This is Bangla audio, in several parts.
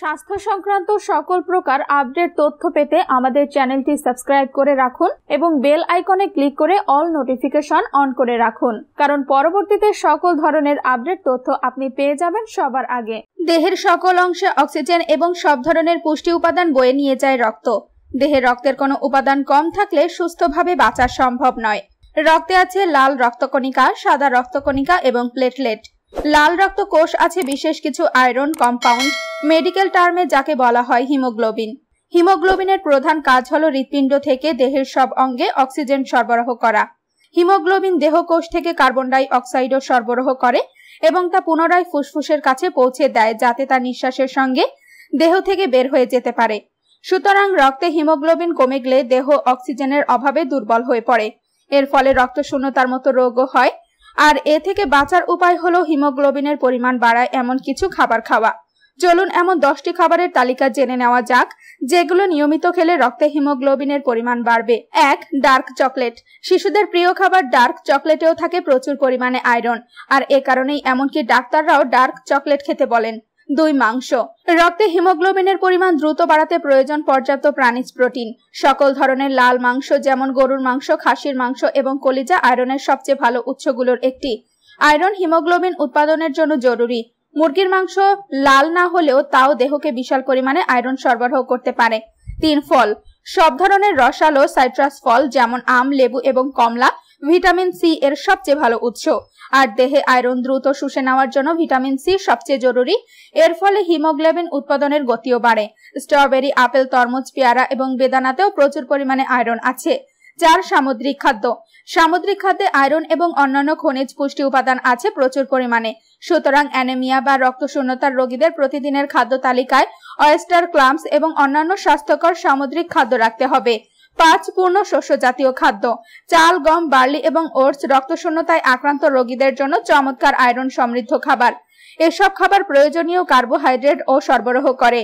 স্বাস্থ্য সংক্রান্ত সকল প্রকার আপডেট তথ্য পেতে আমাদের চ্যানেলটি সাবস্ক্রাইব করে রাখুন এবং বেল আইকনে ক্লিক করে অল নোটিফিকেশন অন করে রাখুন কারণ পরবর্তীতে সকল ধরনের আপডেট তথ্য আপনি পেয়ে যাবেন সবার আগে দেহের সকল অংশে অক্সিজেন এবং সব ধরনের পুষ্টি উপাদান বয়ে নিয়ে যায় রক্ত দেহে রক্তের কোনো উপাদান কম থাকলে সুস্থভাবে বাঁচা সম্ভব নয় রক্তে আছে লাল রক্তকণিকা সাদা রক্তকণিকা এবং প্লেটলেট লাল রক্ত কোষ আছে বিশেষ কিছু আয়রন কম্পাউন্ড মেডিকেল টার্মে যাকে বলা হয় হিমোগ্লোবিন হিমোগ্লোবিনের প্রধান কাজ হল হৃৎপিণ্ড থেকে দেহের সব অঙ্গে অক্সিজেন সরবরাহ করা হিমোগ্লোবিন দেহ কোষ থেকে কার্বন ডাই অক্সাইডও সরবরাহ করে এবং তা পুনরায় ফুসফুসের কাছে পৌঁছে দেয় যাতে তা নিঃশ্বাসের সঙ্গে দেহ থেকে বের হয়ে যেতে পারে সুতরাং রক্তে হিমোগ্লোবিন কমে গেলে দেহ অক্সিজেনের অভাবে দুর্বল হয়ে পড়ে এর ফলে রক্ত শূন্যতার মতো রোগও হয় আর এ থেকে বাঁচার উপায় হলো হিমোগ্লোবিনের পরিমাণ বাড়ায় এমন কিছু খাবার খাওয়া চলুন এমন দশটি খাবারের তালিকা জেনে নেওয়া যাক যেগুলো নিয়মিত খেলে রক্তে হিমোগ্লোবিনের পরিমাণ বাড়বে এক ডার্ক চকলেট শিশুদের প্রিয় খাবার ডার্ক চকলেটেও থাকে প্রচুর পরিমাণে আয়রন আর এ কারণেই এমনকি ডাক্তাররাও ডার্ক চকলেট খেতে বলেন দুই মাংস রক্তে হিমোগ্লোবিনের পরিমাণ দ্রুত বাড়াতে প্রয়োজন পর্যাপ্ত প্রাণীজ প্রোটিন সকল ধরনের লাল মাংস যেমন গরুর মাংস খাসির মাংস এবং কলিজা আয়রনের সবচেয়ে ভালো উৎসগুলোর একটি আয়রন হিমোগ্লোবিন উৎপাদনের জন্য জরুরি মুরগির মাংস লাল না হলেও তাও দেহকে বিশাল পরিমাণে আয়রন সরবরাহ করতে পারে তিন ফল সব ধরনের রসালো সাইট্রাস ফল যেমন আম লেবু এবং কমলা ভিটামিন সি এর সবচেয়ে ভালো উৎস আর দেহে আয়রন দ্রুত শুষে নেওয়ার জন্য ভিটামিন সি সবচেয়ে জরুরি এর ফলে হিমোগ্লোবিন উৎপাদনের গতিও বাড়ে স্ট্রবেরি আপেল তরমুজ পেয়ারা এবং বেদানাতেও প্রচুর পরিমাণে আয়রন আছে চার সামুদ্রিক খাদ্য সামুদ্রিক খাদ্যে আয়রন এবং অন্যান্য খনিজ পুষ্টি উপাদান আছে প্রচুর পরিমাণে সুতরাং অ্যানেমিয়া বা রক্ত শূন্যতার রোগীদের প্রতিদিনের খাদ্য তালিকায় অয়েস্টার ক্লাম্পস এবং অন্যান্য স্বাস্থ্যকর সামুদ্রিক খাদ্য রাখতে হবে পাঁচ পূর্ণ শস্য জাতীয় খাদ্য চাল গম বার্লি এবং ওটস রক্তশূন্যতায় আক্রান্ত রোগীদের জন্য চমৎকার আয়রন সমৃদ্ধ খাবার এসব খাবার প্রয়োজনীয় কার্বোহাইড্রেট ও সরবরাহ করে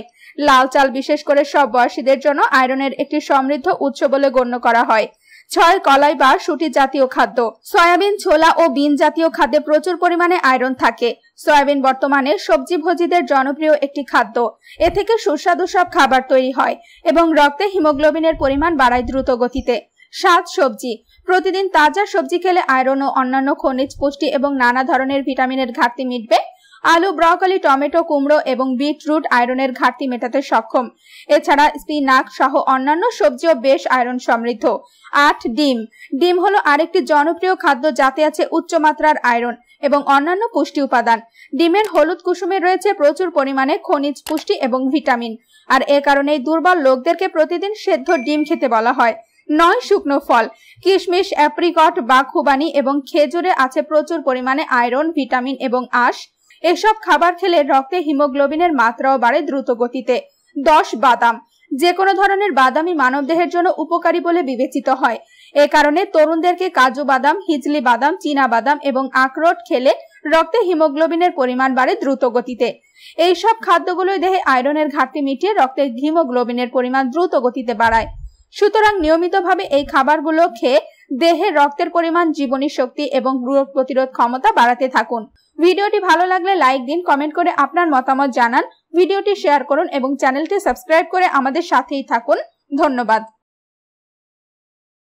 লাল চাল বিশেষ করে সব বয়সীদের জন্য আয়রনের একটি সমৃদ্ধ উৎস বলে গণ্য করা হয় ছয় কলাই বা সুটি জাতীয় খাদ্য সয়াবিন ছোলা ও বিন জাতীয় খাদ্যে প্রচুর পরিমাণে আয়রন থাকে সয়াবিন বর্তমানে সবজি ভোজিদের জনপ্রিয় একটি খাদ্য এ থেকে সুস্বাদু সব খাবার তৈরি হয় এবং রক্তে হিমোগ্লোবিনের পরিমাণ বাড়ায় দ্রুত গতিতে সাত সবজি প্রতিদিন তাজা সবজি খেলে আয়রন ও অন্যান্য খনিজ পুষ্টি এবং নানা ধরনের ভিটামিনের ঘাটতি মিটবে আলু ব্রকলি টমেটো কুমড়ো এবং বিটরুট আয়রনের ঘাটতি মেটাতে সক্ষম এছাড়া স্পিনাক সহ অন্যান্য সবজিও বেশ আয়রন সমৃদ্ধ আট ডিম ডিম হলো আরেকটি জনপ্রিয় খাদ্য যাতে আছে উচ্চমাত্রার আয়রন এবং অন্যান্য পুষ্টি উপাদান ডিমের হলুদ কুসুমে রয়েছে প্রচুর পরিমাণে খনিজ পুষ্টি এবং ভিটামিন আর এ কারণেই দুর্বল লোকদেরকে প্রতিদিন সেদ্ধ ডিম খেতে বলা হয় নয় শুকনো ফল কিশমিশ অ্যাপ্রিকট বা খুবানি এবং খেজুরে আছে প্রচুর পরিমাণে আয়রন ভিটামিন এবং আঁশ এসব খাবার খেলে রক্তে হিমোগ্লোবিনের মাত্রাও বাড়ে দ্রুত গতিতে দশ বাদাম যে কোনো ধরনের বাদামই মানবদেহের জন্য উপকারী বলে বিবেচিত হয় এ কারণে তরুণদেরকে কাজু বাদাম হিজলি বাদাম চীনা বাদাম এবং আখরোট খেলে রক্তে হিমোগ্লোবিনের পরিমাণ বাড়ে দ্রুত গতিতে এইসব খাদ্যগুলো দেহে আয়রনের ঘাটতি মিটিয়ে রক্তে হিমোগ্লোবিনের পরিমাণ দ্রুত গতিতে বাড়ায় সুতরাং নিয়মিতভাবে এই খাবারগুলো খেয়ে দেহে রক্তের পরিমাণ জীবনী শক্তি এবং রোগ প্রতিরোধ ক্ষমতা বাড়াতে থাকুন ভিডিওটি ভালো লাগলে লাইক দিন কমেন্ট করে আপনার মতামত জানান ভিডিওটি শেয়ার করুন এবং চ্যানেলটি সাবস্ক্রাইব করে আমাদের সাথেই থাকুন ধন্যবাদ